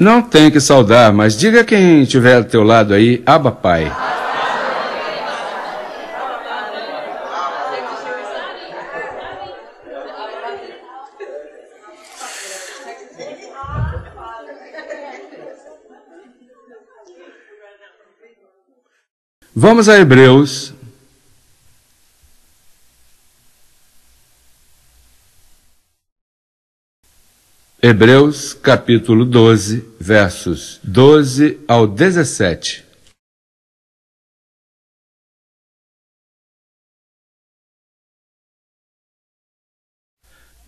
Não tem que saudar, mas diga quem estiver ao teu lado aí, Abba Pai. Vamos a Hebreus, Hebreus capítulo 12, versos 12 ao 17.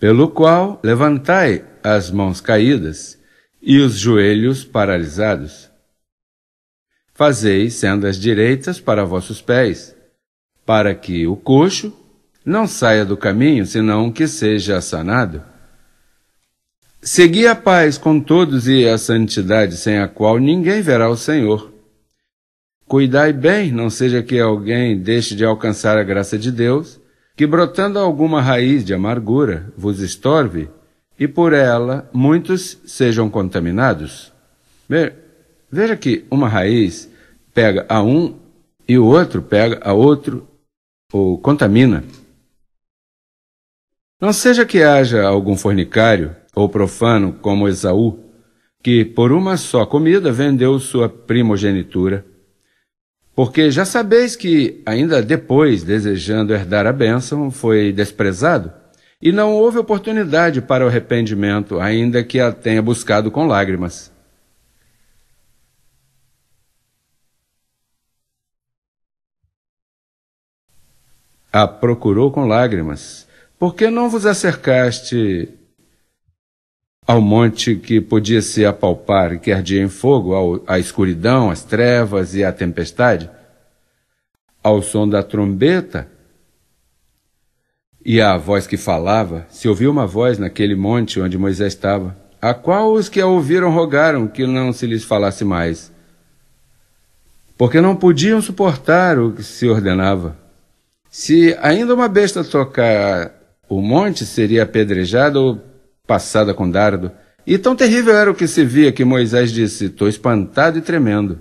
Pelo qual levantai as mãos caídas e os joelhos paralisados. Fazei sendas direitas para vossos pés, para que o coxo não saia do caminho, senão que seja sanado Segui a paz com todos e a santidade, sem a qual ninguém verá o Senhor. Cuidai bem, não seja que alguém deixe de alcançar a graça de Deus, que brotando alguma raiz de amargura vos estorve, e por ela muitos sejam contaminados. Veja que uma raiz pega a um e o outro pega a outro, ou contamina. Não seja que haja algum fornicário ou profano como Esaú, que por uma só comida vendeu sua primogenitura. Porque já sabeis que, ainda depois, desejando herdar a bênção, foi desprezado, e não houve oportunidade para o arrependimento, ainda que a tenha buscado com lágrimas. A procurou com lágrimas, porque não vos acercaste ao monte que podia se apalpar e que ardia em fogo, ao, à escuridão, às trevas e à tempestade, ao som da trombeta e à voz que falava, se ouviu uma voz naquele monte onde Moisés estava, a qual os que a ouviram rogaram que não se lhes falasse mais, porque não podiam suportar o que se ordenava. Se ainda uma besta tocar o monte, seria apedrejada ou passada com dardo. E tão terrível era o que se via que Moisés disse: Estou espantado e tremendo.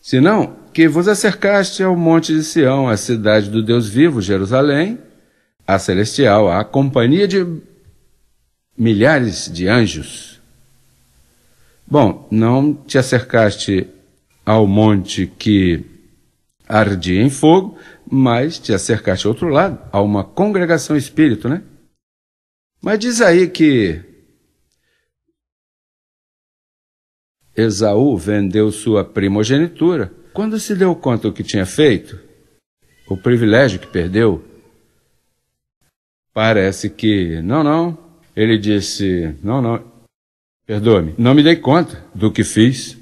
Senão, que vos acercaste ao monte de Sião, a cidade do Deus vivo, Jerusalém, a celestial, a companhia de milhares de anjos. Bom, não te acercaste ao monte que ardia em fogo, mas te acercaste ao outro lado, a uma congregação espírito, né? Mas diz aí que Esaú vendeu sua primogenitura. Quando se deu conta do que tinha feito, o privilégio que perdeu, parece que, não, não, ele disse, não, não, perdoa-me, não me dei conta do que fiz.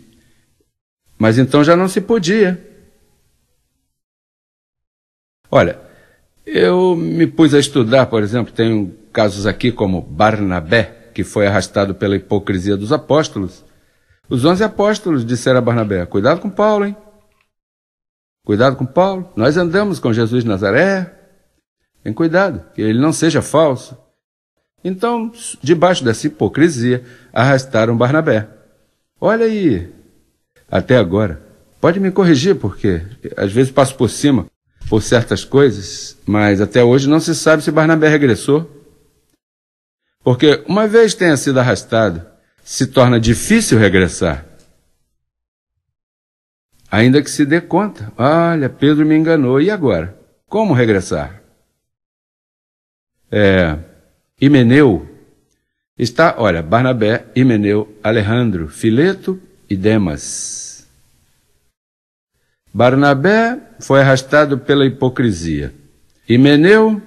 Mas então já não se podia. Olha, eu me pus a estudar, por exemplo, tenho casos aqui como Barnabé, que foi arrastado pela hipocrisia dos apóstolos, os onze apóstolos disseram a Barnabé: Cuidado com Paulo, hein? Cuidado com Paulo. Nós andamos com Jesus de Nazaré. Tem cuidado, que ele não seja falso. Então, debaixo dessa hipocrisia, arrastaram Barnabé. Olha aí, até agora. Pode me corrigir, porque às vezes passo por cima por certas coisas, mas até hoje não se sabe se Barnabé regressou porque, uma vez tenha sido arrastado, se torna difícil regressar. Ainda que se dê conta, olha, Pedro me enganou, e agora? Como regressar? É, está, olha, Barnabé, Imeneu Alejandro, Fileto e Demas. Barnabé foi arrastado pela hipocrisia. Imeneu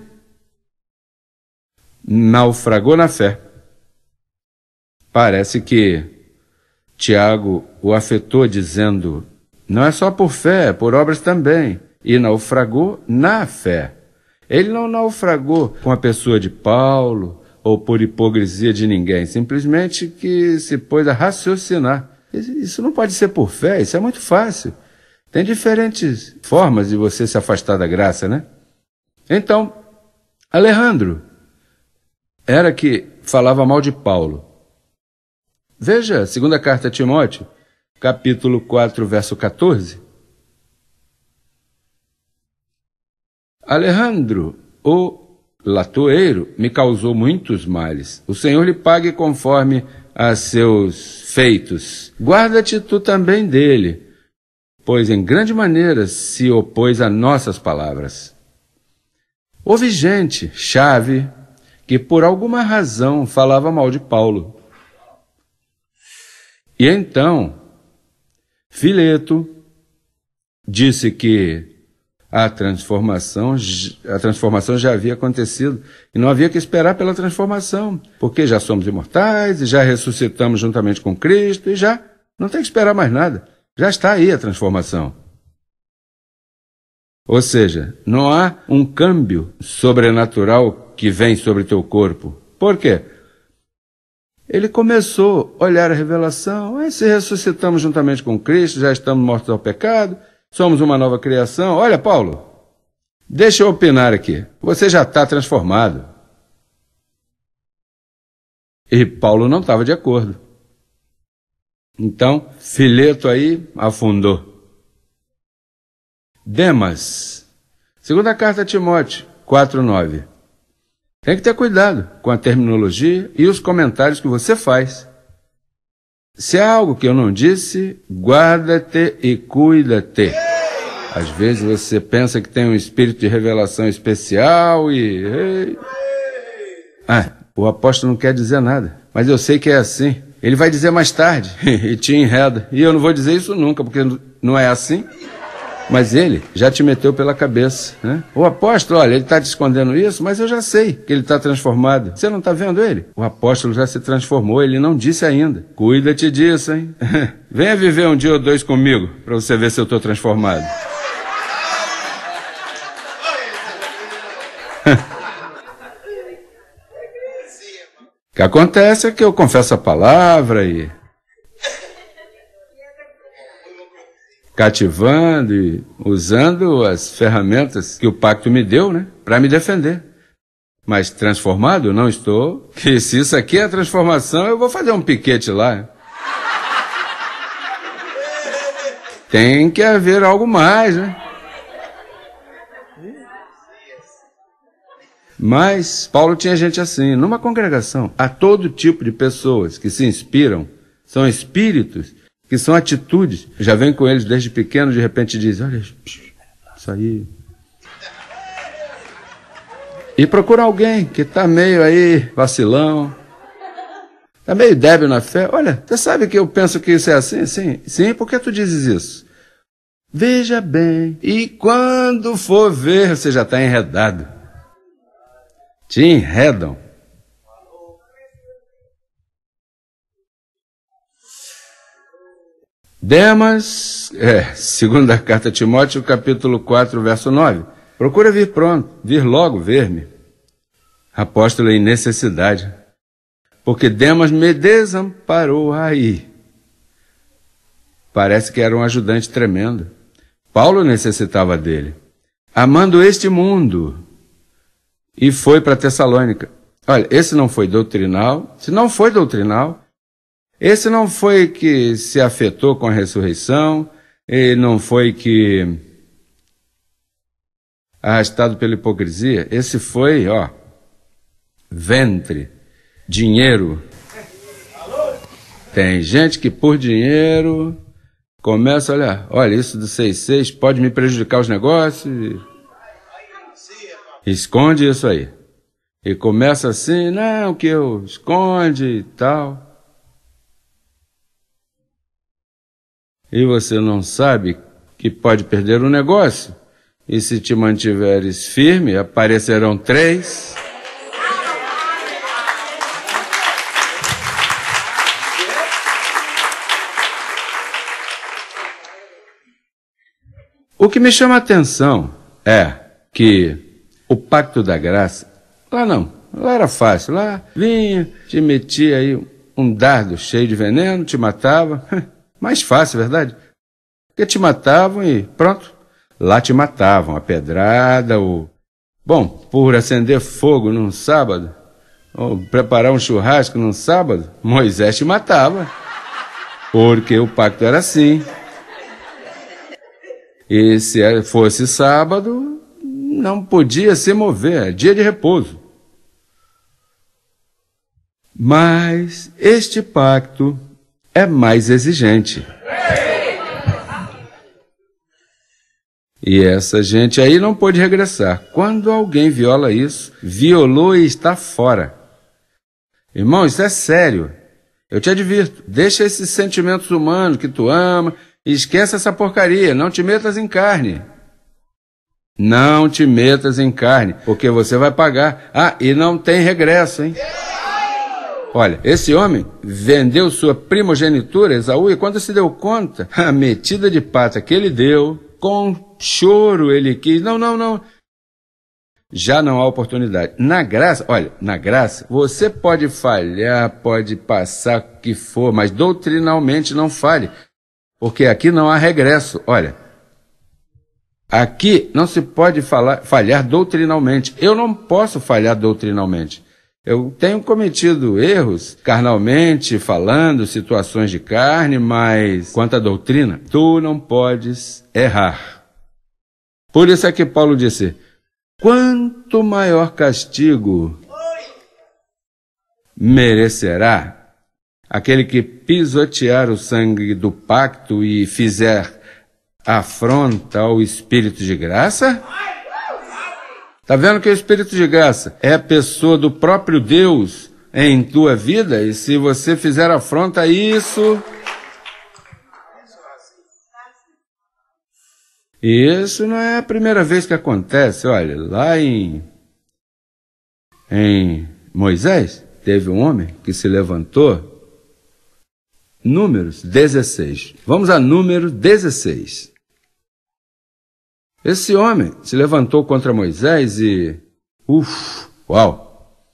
naufragou na fé. Parece que Tiago o afetou dizendo: não é só por fé, é por obras também. E naufragou na fé. Ele não naufragou com a pessoa de Paulo ou por hipocrisia de ninguém, simplesmente que se pôs a raciocinar. Isso não pode ser por fé, isso é muito fácil. Tem diferentes formas de você se afastar da graça, né? Então, Alejandro, era que falava mal de Paulo. Veja, segunda carta a Timóteo, capítulo 4, verso 14. Alejandro, o latoeiro, me causou muitos males. O Senhor lhe pague conforme a seus feitos. Guarda-te tu também dele, pois em grande maneira se opôs a nossas palavras. Houve gente, chave, que por alguma razão falava mal de Paulo. E então, Fileto disse que a transformação, a transformação já havia acontecido e não havia que esperar pela transformação, porque já somos imortais e já ressuscitamos juntamente com Cristo e já não tem que esperar mais nada. Já está aí a transformação. Ou seja, não há um câmbio sobrenatural que vem sobre teu corpo. Por quê? Ele começou a olhar a revelação. Aí é, se ressuscitamos juntamente com Cristo, já estamos mortos ao pecado, somos uma nova criação. Olha, Paulo, deixa eu opinar aqui. Você já está transformado. E Paulo não estava de acordo. Então, fileto aí afundou. Demas, segunda carta a Timóteo 4,9. Tem que ter cuidado com a terminologia e os comentários que você faz. Se há algo que eu não disse, guarda-te e cuida-te. Às vezes você pensa que tem um espírito de revelação especial e. Ah, o apóstolo não quer dizer nada. Mas eu sei que é assim. Ele vai dizer mais tarde e te enreda. E eu não vou dizer isso nunca, porque não é assim. Mas ele já te meteu pela cabeça, né? O apóstolo, olha, ele está te escondendo isso, mas eu já sei que ele está transformado. Você não está vendo ele? O apóstolo já se transformou, ele não disse ainda. Cuida-te disso, hein? Venha viver um dia ou dois comigo, para você ver se eu estou transformado. O que acontece é que eu confesso a palavra e cativando e usando as ferramentas que o pacto me deu, né, para me defender. Mas transformado não estou, que se isso aqui é transformação, eu vou fazer um piquete lá. Tem que haver algo mais, né? Mas Paulo tinha gente assim, numa congregação, há todo tipo de pessoas que se inspiram, são espíritos que são atitudes, já vem com eles desde pequeno, de repente diz, olha, isso aí. E procura alguém que está meio aí vacilão, está meio débil na fé. Olha, você sabe que eu penso que isso é assim? Sim, sim, por que tu dizes isso? Veja bem, e quando for ver, você já está enredado. Te enredam. Demas, é, a carta a Timóteo, capítulo 4, verso 9. Procura vir pronto, vir logo ver-me. Apóstolo é em necessidade. Porque Demas me desamparou aí. Parece que era um ajudante tremendo. Paulo necessitava dele. Amando este mundo. E foi para Tessalônica. Olha, esse não foi doutrinal. Se não foi doutrinal, esse não foi que se afetou com a ressurreição, e não foi que arrastado pela hipocrisia, esse foi, ó, ventre, dinheiro. Tem gente que por dinheiro começa a olhar, olha, isso do 66 pode me prejudicar os negócios. Esconde isso aí. E começa assim, não, que eu esconde e tal. e você não sabe que pode perder o negócio. E se te mantiveres firme, aparecerão três. O que me chama a atenção é que o pacto da graça, lá não, lá era fácil, lá vinha, te metia aí um dardo cheio de veneno, te matava. Mais fácil, é verdade? Porque te matavam e pronto. Lá te matavam, a pedrada, ou. Bom, por acender fogo num sábado, ou preparar um churrasco num sábado, Moisés te matava. Porque o pacto era assim. E se fosse sábado, não podia se mover, é dia de repouso. Mas este pacto é mais exigente. E essa gente aí não pôde regressar. Quando alguém viola isso, violou e está fora. Irmão, isso é sério. Eu te advirto. Deixa esses sentimentos humanos que tu ama e esquece essa porcaria. Não te metas em carne. Não te metas em carne, porque você vai pagar. Ah, e não tem regresso, hein? Olha, esse homem vendeu sua primogenitura, Esaú, e quando se deu conta, a metida de pata que ele deu, com choro ele quis, não, não, não, já não há oportunidade. Na graça, olha, na graça, você pode falhar, pode passar o que for, mas doutrinalmente não falhe, porque aqui não há regresso. Olha, aqui não se pode falar, falhar doutrinalmente. Eu não posso falhar doutrinalmente. Eu tenho cometido erros, carnalmente falando, situações de carne, mas quanto à doutrina, tu não podes errar. Por isso é que Paulo disse: quanto maior castigo merecerá aquele que pisotear o sangue do pacto e fizer afronta ao espírito de graça? Está vendo que o Espírito de graça é a pessoa do próprio Deus em tua vida? E se você fizer afronta a isso. Isso não é a primeira vez que acontece. Olha, lá em, em Moisés, teve um homem que se levantou. Números 16. Vamos a número 16. Esse homem se levantou contra Moisés e. Uf! Uau!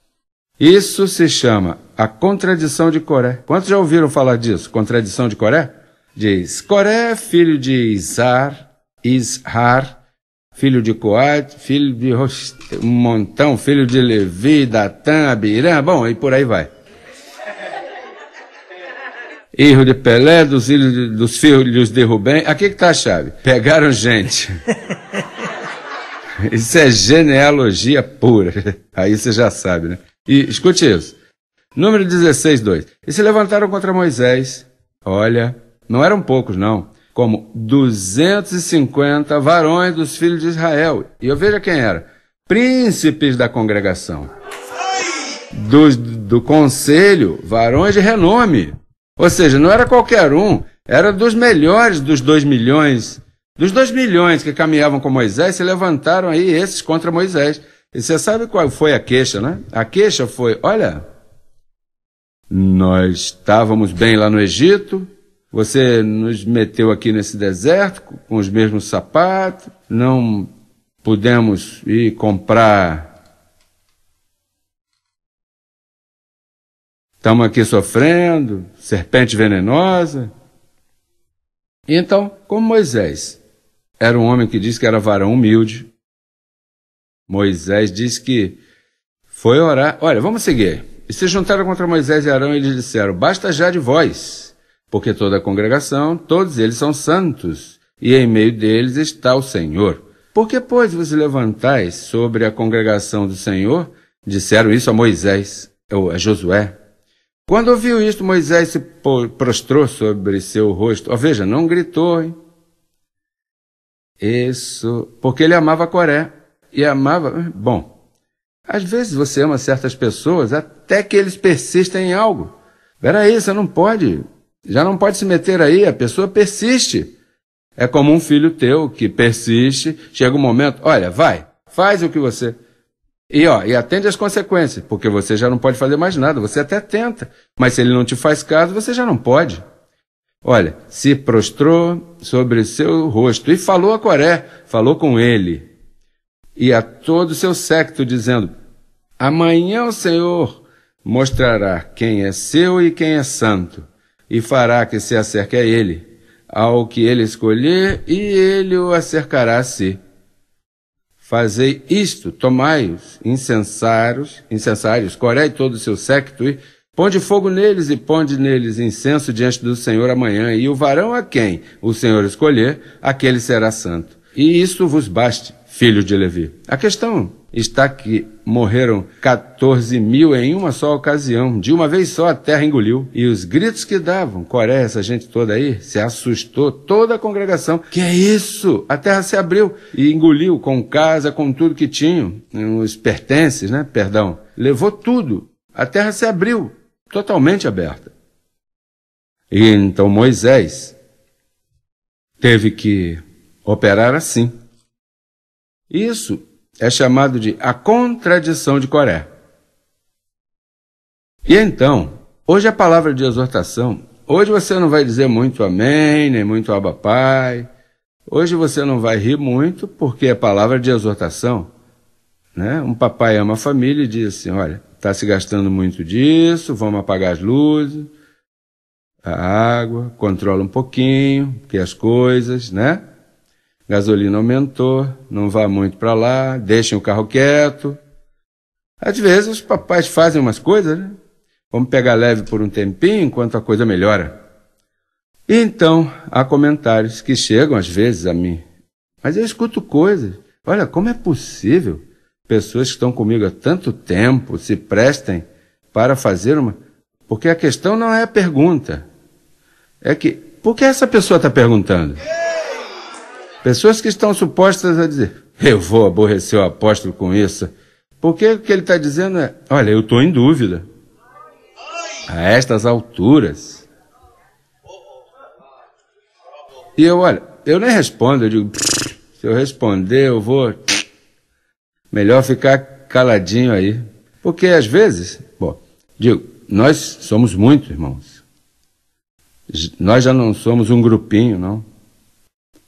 Isso se chama a contradição de Coré. Quantos já ouviram falar disso? Contradição de Coré? Diz: Coré, filho de Isar, Ishar filho de Coate, filho de um montão, filho de Levi, Datã, Abirã, bom, e por aí vai erro de Pelé, dos, filhos, dos filhos de Rubem. Aqui que está a chave. Pegaram gente. isso é genealogia pura. Aí você já sabe, né? E escute isso. Número 16, 2. E se levantaram contra Moisés. Olha, não eram poucos, não. Como 250 varões dos filhos de Israel. E eu veja quem era. Príncipes da congregação. Do, do conselho, varões de renome. Ou seja, não era qualquer um, era dos melhores dos dois milhões. Dos dois milhões que caminhavam com Moisés, se levantaram aí esses contra Moisés. E você sabe qual foi a queixa, né? A queixa foi: olha, nós estávamos bem lá no Egito, você nos meteu aqui nesse deserto com os mesmos sapatos, não pudemos ir comprar Estamos aqui sofrendo, serpente venenosa. Então, como Moisés era um homem que disse que era varão humilde, Moisés disse que foi orar. Olha, vamos seguir. E se juntaram contra Moisés e Arão e lhes disseram: Basta já de vós, porque toda a congregação, todos eles são santos, e em meio deles está o Senhor. Por que, pois, vos levantais sobre a congregação do Senhor? Disseram isso a Moisés, ou a Josué, quando ouviu isto, Moisés se prostrou sobre seu rosto. Oh, veja, não gritou, hein? Isso, porque ele amava Coré e amava. Hum, bom, às vezes você ama certas pessoas até que eles persistem em algo. Peraí, você não pode, já não pode se meter aí, a pessoa persiste. É como um filho teu que persiste, chega um momento, olha, vai, faz o que você. E, ó, e atende as consequências, porque você já não pode fazer mais nada. Você até tenta, mas se ele não te faz caso, você já não pode. Olha, se prostrou sobre seu rosto e falou a Coré, falou com ele e a todo o seu secto, dizendo: Amanhã o Senhor mostrará quem é seu e quem é santo, e fará que se acerque a ele, ao que ele escolher, e ele o acercará a si. Fazei isto, tomai-os, incensários, incensários, corei todo o seu séquito e ponde fogo neles e ponde neles incenso diante do Senhor amanhã. E o varão a quem o Senhor escolher, aquele será santo. E isto vos baste, filho de Levi. A questão está que morreram 14 mil em uma só ocasião. De uma vez só a terra engoliu. E os gritos que davam, Coreia, essa gente toda aí, se assustou toda a congregação. Que é isso? A terra se abriu e engoliu com casa, com tudo que tinham, os pertences, né? Perdão. Levou tudo. A terra se abriu, totalmente aberta. E então Moisés teve que operar assim. Isso é chamado de a contradição de Coré. E então, hoje a palavra de exortação, hoje você não vai dizer muito amém, nem muito aba pai, hoje você não vai rir muito, porque a palavra de exortação, né? um papai ama a família e diz assim, olha, está se gastando muito disso, vamos apagar as luzes, a água, controla um pouquinho, que as coisas, né? gasolina aumentou, não vá muito para lá, deixem o carro quieto. Às vezes os papais fazem umas coisas, né? Vamos pegar leve por um tempinho enquanto a coisa melhora. E então há comentários que chegam às vezes a mim, mas eu escuto coisas. Olha, como é possível pessoas que estão comigo há tanto tempo se prestem para fazer uma. Porque a questão não é a pergunta. É que, por que essa pessoa está perguntando? Pessoas que estão supostas a dizer, eu vou aborrecer o apóstolo com isso. Porque o que ele está dizendo é, olha, eu estou em dúvida. A estas alturas. E eu, olha, eu nem respondo, eu digo, se eu responder, eu vou. Melhor ficar caladinho aí. Porque às vezes, bom, digo, nós somos muitos, irmãos. Nós já não somos um grupinho, não.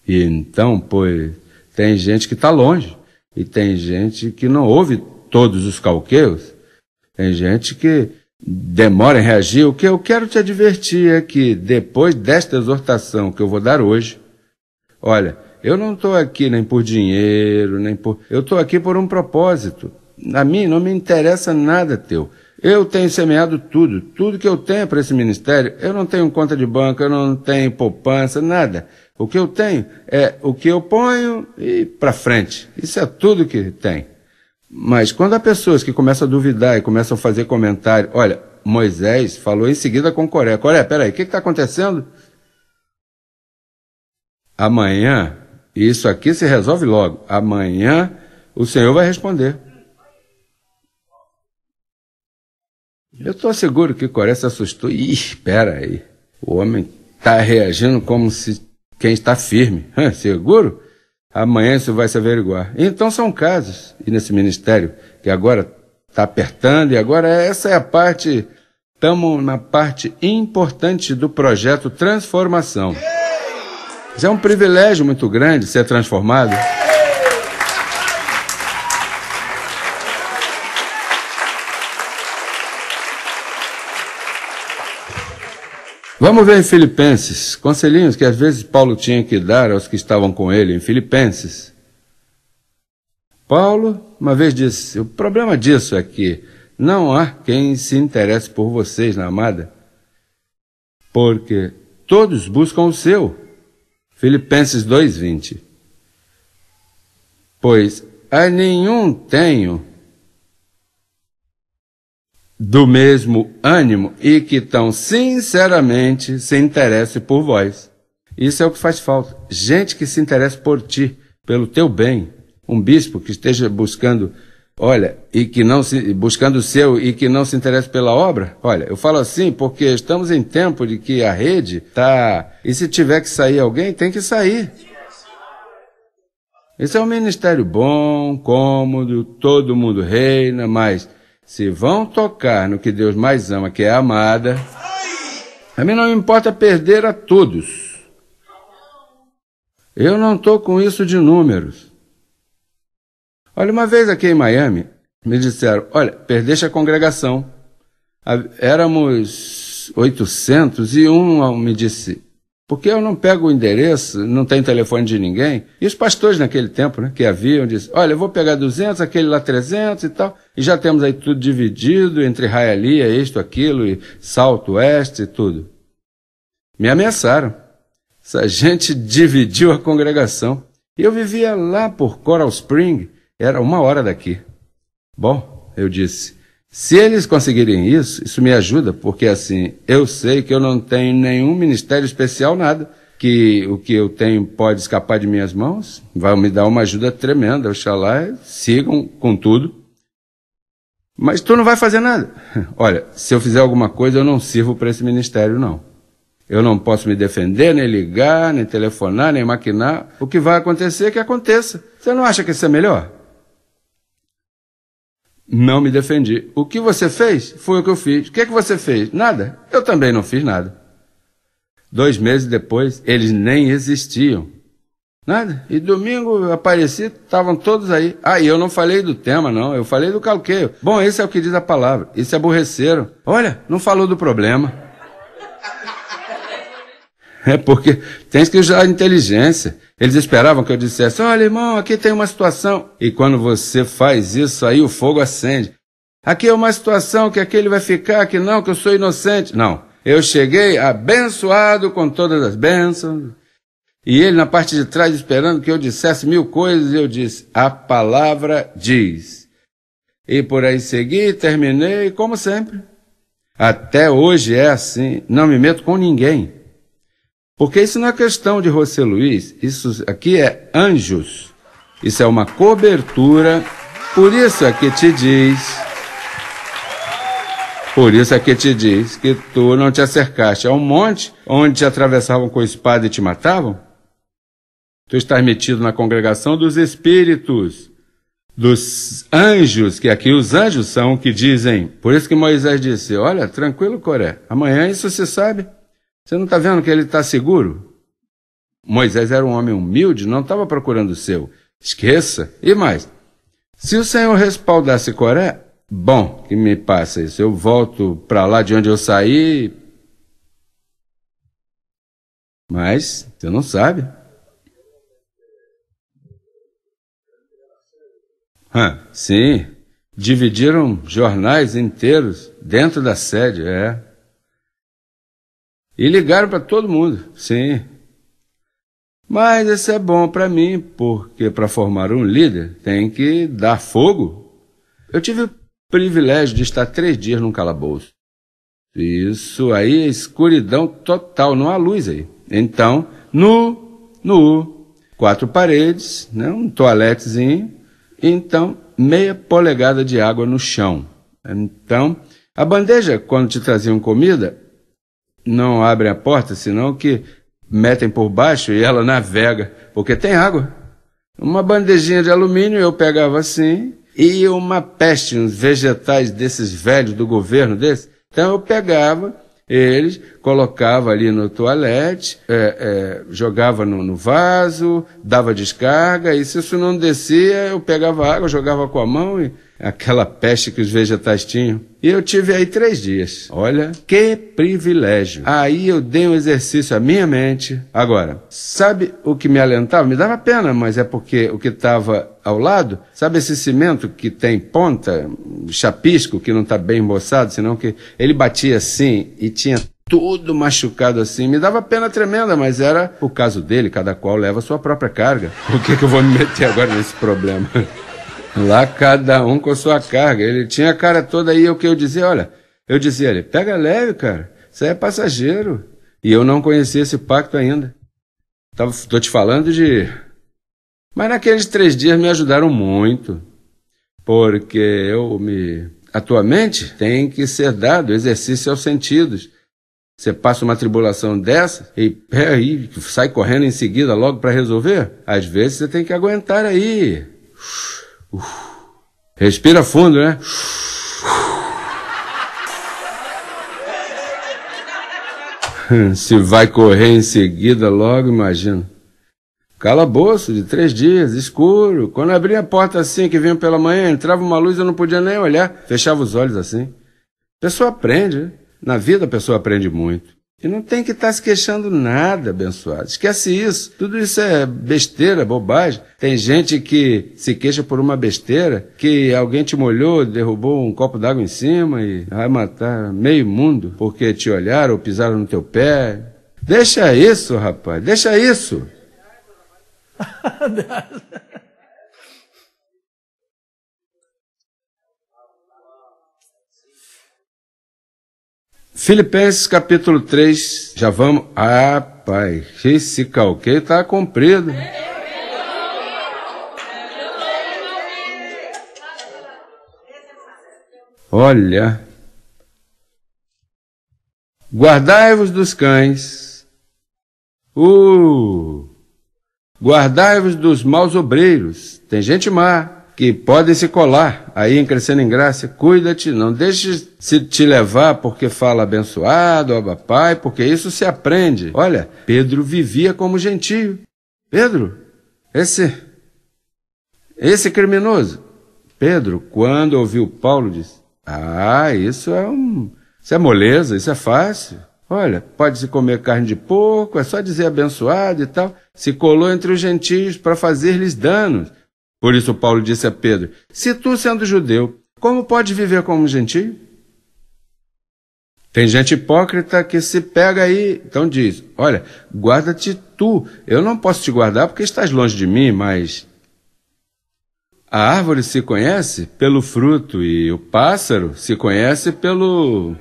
E então, pois, tem gente que está longe, e tem gente que não ouve todos os calqueios, tem gente que demora em reagir. O que eu quero te advertir é que depois desta exortação que eu vou dar hoje, olha, eu não estou aqui nem por dinheiro, nem por. Eu estou aqui por um propósito. A mim não me interessa nada teu. Eu tenho semeado tudo, tudo que eu tenho para esse ministério. Eu não tenho conta de banco, eu não tenho poupança, nada. O que eu tenho é o que eu ponho e para frente. Isso é tudo que tem. Mas quando há pessoas que começam a duvidar e começam a fazer comentário, olha, Moisés falou em seguida com Coré. Coré, peraí, o que está acontecendo? Amanhã, isso aqui se resolve logo. Amanhã o Senhor vai responder. Eu estou seguro que Coré se assustou. Ih, peraí. aí. O homem está reagindo como se quem está firme, é, seguro? Amanhã isso vai se averiguar. Então são casos, e nesse ministério, que agora está apertando, e agora essa é a parte, estamos na parte importante do projeto Transformação. Já é um privilégio muito grande ser transformado. Vamos ver em Filipenses, conselhinhos que às vezes Paulo tinha que dar aos que estavam com ele, em Filipenses. Paulo, uma vez disse: o problema disso é que não há quem se interesse por vocês, na amada, porque todos buscam o seu. Filipenses 2,20. Pois a nenhum tenho do mesmo ânimo e que tão sinceramente se interesse por vós. Isso é o que faz falta. Gente que se interessa por ti, pelo teu bem. Um bispo que esteja buscando, olha, e que não se buscando o seu e que não se interessa pela obra. Olha, eu falo assim porque estamos em tempo de que a rede tá, e se tiver que sair alguém, tem que sair. Esse é um ministério bom, cômodo, todo mundo reina, mas se vão tocar no que Deus mais ama, que é a amada, a mim não me importa perder a todos. Eu não estou com isso de números. Olha, uma vez aqui em Miami, me disseram: olha, perdeste a congregação. Éramos 801, e um me disse: porque eu não pego o endereço, não tem telefone de ninguém. E os pastores naquele tempo, né, que haviam, disse, olha, eu vou pegar 200, aquele lá 300 e tal. E já temos aí tudo dividido entre raialia, é isto, aquilo, e Salto Oeste e tudo. Me ameaçaram. Essa gente dividiu a congregação. E eu vivia lá por Coral Spring, era uma hora daqui. Bom, eu disse, se eles conseguirem isso, isso me ajuda, porque assim, eu sei que eu não tenho nenhum ministério especial, nada, que o que eu tenho pode escapar de minhas mãos, vai me dar uma ajuda tremenda, oxalá sigam com tudo. Mas tu não vai fazer nada. Olha, se eu fizer alguma coisa, eu não sirvo para esse ministério, não. Eu não posso me defender, nem ligar, nem telefonar, nem maquinar. O que vai acontecer, é que aconteça. Você não acha que isso é melhor? Não me defendi. O que você fez foi o que eu fiz. O que, é que você fez? Nada. Eu também não fiz nada. Dois meses depois, eles nem existiam. Nada. E domingo apareci, estavam todos aí. Ah, e eu não falei do tema, não. Eu falei do calqueio. Bom, esse é o que diz a palavra. E se é aborreceram. Olha, não falou do problema. É porque tens que usar a inteligência. Eles esperavam que eu dissesse: olha, irmão, aqui tem uma situação. E quando você faz isso, aí o fogo acende. Aqui é uma situação que aquele vai ficar, que não, que eu sou inocente. Não. Eu cheguei abençoado com todas as bênçãos. E ele na parte de trás esperando que eu dissesse mil coisas, eu disse: a palavra diz. E por aí segui, terminei, como sempre. Até hoje é assim, não me meto com ninguém. Porque isso não é questão de José Luiz, isso aqui é anjos. Isso é uma cobertura. Por isso é que te diz. Por isso é que te diz que tu não te acercaste a um monte onde te atravessavam com espada e te matavam? Tu estás metido na congregação dos espíritos, dos anjos, que aqui os anjos são que dizem. Por isso que Moisés disse: Olha, tranquilo, Coré, amanhã isso se sabe. Você não está vendo que ele está seguro? Moisés era um homem humilde, não estava procurando o seu. Esqueça. E mais, se o Senhor respaldasse Coré, bom que me passa isso. Eu volto para lá de onde eu saí. Mas você não sabe. Ah, sim, dividiram jornais inteiros dentro da sede, é. E ligaram para todo mundo, sim. Mas isso é bom para mim, porque para formar um líder tem que dar fogo. Eu tive o privilégio de estar três dias num calabouço. Isso aí é escuridão total, não há luz aí. Então, nu, nu, quatro paredes, né, um toaletezinho, então meia polegada de água no chão. Então, a bandeja, quando te traziam comida, não abrem a porta, senão que metem por baixo e ela navega, porque tem água. Uma bandejinha de alumínio eu pegava assim, e uma peste, uns vegetais desses velhos do governo desse. Então eu pegava eles, colocava ali no toalete, é, é, jogava no, no, vaso, dava descarga, e se isso não descia, eu pegava água, jogava com a mão e aquela peste que os vegetais tinham. E eu tive aí três dias. Olha, que privilégio. Aí eu dei um exercício à minha mente. Agora, sabe o que me alentava? Me dava pena, mas é porque o que estava ao lado, sabe esse cimento que tem ponta, chapisco, que não está bem emboçado, senão que ele batia assim e tinha tudo machucado assim. Me dava pena tremenda, mas era o caso dele, cada qual leva a sua própria carga. Por que, que eu vou me meter agora nesse problema? Lá cada um com sua carga. Ele tinha a cara toda aí, o que eu dizia, olha, eu dizia ele, pega leve, cara, você é passageiro. E eu não conhecia esse pacto ainda. Tava, tô te falando de. Mas naqueles três dias me ajudaram muito, porque eu me. a tua mente tem que ser dado exercício aos sentidos. Você passa uma tribulação dessa e, é, sai correndo em seguida logo para resolver? Às vezes você tem que aguentar aí. Uf Uf. Respira fundo, né? Se vai correr em seguida, logo imagina. Calabouço de três dias, escuro. Quando abria a porta assim, que vinha pela manhã, entrava uma luz, eu não podia nem olhar. Fechava os olhos assim. A pessoa aprende. Né? Na vida a pessoa aprende muito. E não tem que estar tá se queixando nada, abençoado. Esquece isso. Tudo isso é besteira, bobagem. Tem gente que se queixa por uma besteira, que alguém te molhou, derrubou um copo d'água em cima e vai matar meio mundo porque te olharam ou pisaram no teu pé. Deixa isso, rapaz. Deixa isso. Filipenses capítulo 3, já vamos. Ah, pai, esse calquei está comprido. Olha. Guardai-vos dos cães. Uh! Guardai-vos dos maus obreiros. Tem gente má que podem se colar aí em Crescendo em Graça. Cuida-te, não deixe se te levar porque fala abençoado, aba pai, porque isso se aprende. Olha, Pedro vivia como gentio. Pedro, esse, esse criminoso. Pedro, quando ouviu Paulo, disse: Ah, isso é um, isso é moleza, isso é fácil. Olha, pode-se comer carne de porco, é só dizer abençoado e tal. Se colou entre os gentios para fazer-lhes danos. Por isso Paulo disse a Pedro: Se tu, sendo judeu, como pode viver como gentio? Tem gente hipócrita que se pega aí, então diz: Olha, guarda-te tu, eu não posso te guardar porque estás longe de mim, mas. A árvore se conhece pelo fruto e o pássaro se conhece pelo.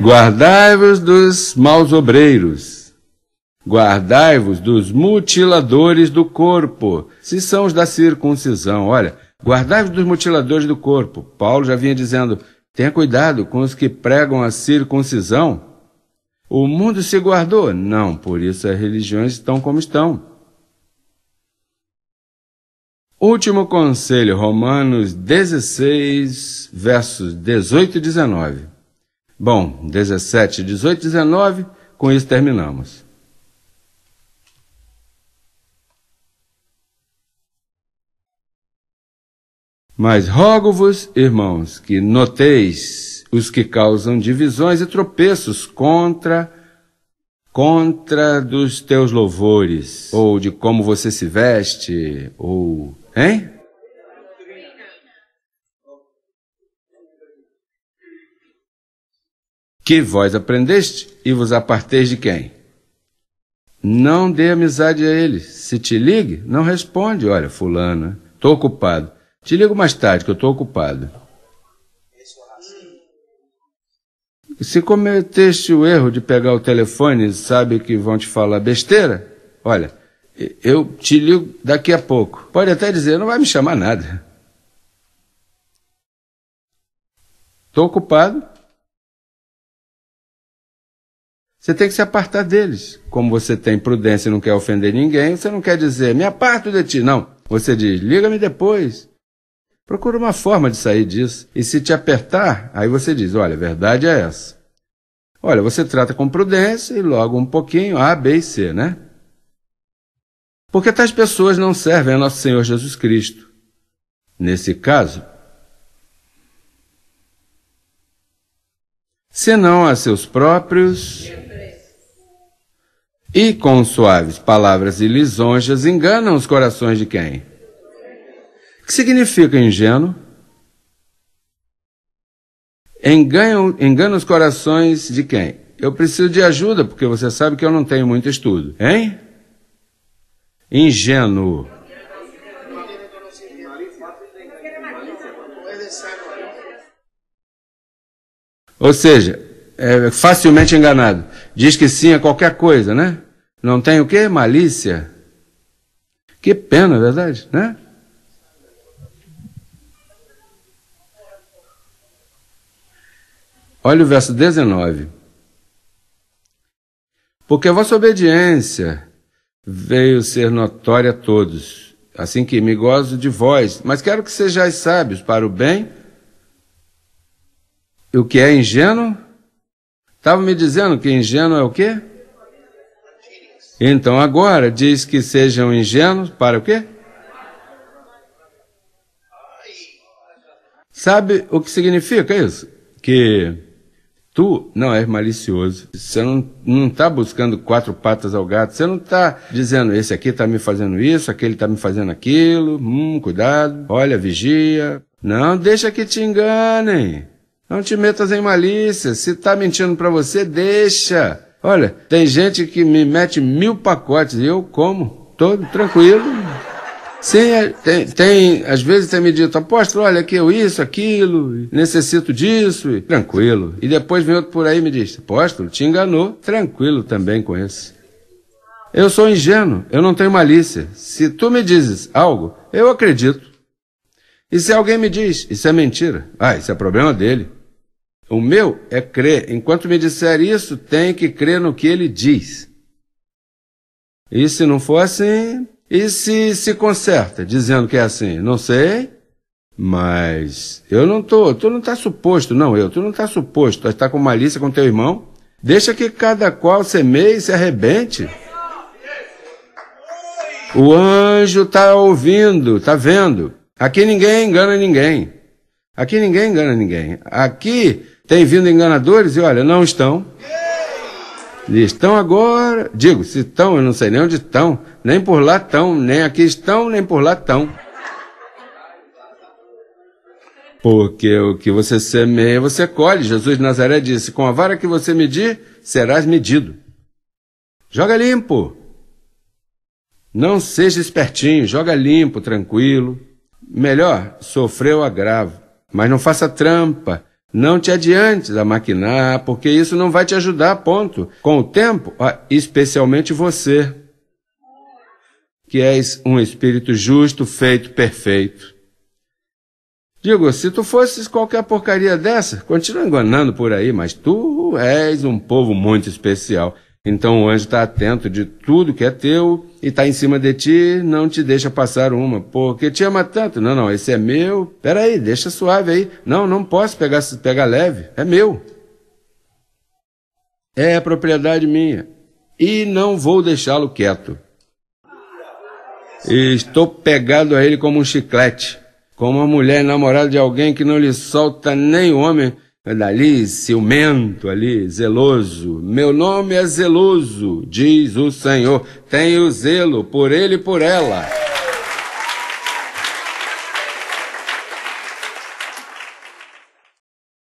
Guardai-vos dos maus obreiros. Guardai-vos dos mutiladores do corpo, se são os da circuncisão. Olha, guardai-vos dos mutiladores do corpo. Paulo já vinha dizendo: tenha cuidado com os que pregam a circuncisão. O mundo se guardou? Não, por isso as religiões estão como estão. Último conselho, Romanos 16, versos 18 e 19. Bom, 17, 18 e 19, com isso terminamos. Mas rogo-vos, irmãos, que noteis os que causam divisões e tropeços contra contra dos teus louvores, ou de como você se veste, ou, hein? Que vós aprendeste e vos aparteis de quem? Não dê amizade a ele. Se te ligue, não responde. Olha, fulana, estou ocupado. Te ligo mais tarde, que eu estou ocupado. Se cometeste o erro de pegar o telefone, sabe que vão te falar besteira? Olha, eu te ligo daqui a pouco. Pode até dizer, não vai me chamar nada. Estou ocupado. Você tem que se apartar deles. Como você tem prudência e não quer ofender ninguém, você não quer dizer, me aparto de ti. Não. Você diz, liga-me depois. Procura uma forma de sair disso. E se te apertar, aí você diz: olha, a verdade é essa. Olha, você trata com prudência e logo um pouquinho, A, B e C, né? Porque tais pessoas não servem a nosso Senhor Jesus Cristo. Nesse caso, senão a seus próprios e com suaves palavras e lisonjas enganam os corações de quem? O que significa ingênuo? Engana, engana os corações de quem? Eu preciso de ajuda, porque você sabe que eu não tenho muito estudo, hein? Ingênuo. Ou seja, é facilmente enganado. Diz que sim a qualquer coisa, né? Não tem o quê? Malícia. Que pena, é verdade, né? Olha o verso 19. Porque a vossa obediência veio ser notória a todos, assim que me gozo de vós, mas quero que sejais sábios para o bem. E o que é ingênuo? Estava me dizendo que ingênuo é o quê? Então agora diz que sejam ingênuos para o quê? Sabe o que significa isso? Que Tu não és malicioso. Você não, não tá buscando quatro patas ao gato. Você não tá dizendo, esse aqui tá me fazendo isso, aquele tá me fazendo aquilo. Hum, cuidado. Olha, vigia. Não deixa que te enganem. Não te metas em malícia. Se tá mentindo para você, deixa. Olha, tem gente que me mete mil pacotes e eu como, todo tranquilo, Sim, é, tem, tem, às vezes tem me dito, apóstolo, olha aqui, eu isso, aquilo, necessito disso, e, tranquilo. E depois vem outro por aí e me diz, apóstolo, te enganou, tranquilo também com esse. Eu sou ingênuo, eu não tenho malícia. Se tu me dizes algo, eu acredito. E se alguém me diz, isso é mentira, ah, isso é problema dele. O meu é crer. Enquanto me disser isso, tem que crer no que ele diz. E se não for assim, e se se conserta, dizendo que é assim, não sei, mas eu não tô, tu não está suposto, não eu, tu não está suposto a estar tá com malícia com teu irmão. Deixa que cada qual semeie e se arrebente. O anjo está ouvindo, está vendo. Aqui ninguém engana ninguém. Aqui ninguém engana ninguém. Aqui tem vindo enganadores e olha, não estão. Estão agora, digo, se estão, eu não sei nem onde estão, nem por lá estão, nem aqui estão, nem por lá estão. Porque o que você semeia, você colhe. Jesus de Nazaré disse: Com a vara que você medir, serás medido. Joga limpo. Não seja espertinho, joga limpo, tranquilo. Melhor, sofreu agravo, mas não faça trampa não te adiantes a maquinar, porque isso não vai te ajudar, ponto. Com o tempo, especialmente você, que és um espírito justo, feito, perfeito. Digo, se tu fosses qualquer porcaria dessa, continua enganando por aí, mas tu és um povo muito especial. Então o anjo está atento de tudo que é teu e está em cima de ti, não te deixa passar uma, porque te ama tanto. Não, não, esse é meu. Peraí, deixa suave aí. Não, não posso pegar, pegar leve, é meu. É propriedade minha. E não vou deixá-lo quieto. E estou pegado a ele como um chiclete, como uma mulher namorada de alguém que não lhe solta nem o homem né, dali, ciumento ali, zeloso. Meu nome é zeloso, diz o Senhor. Tenho zelo por ele e por ela.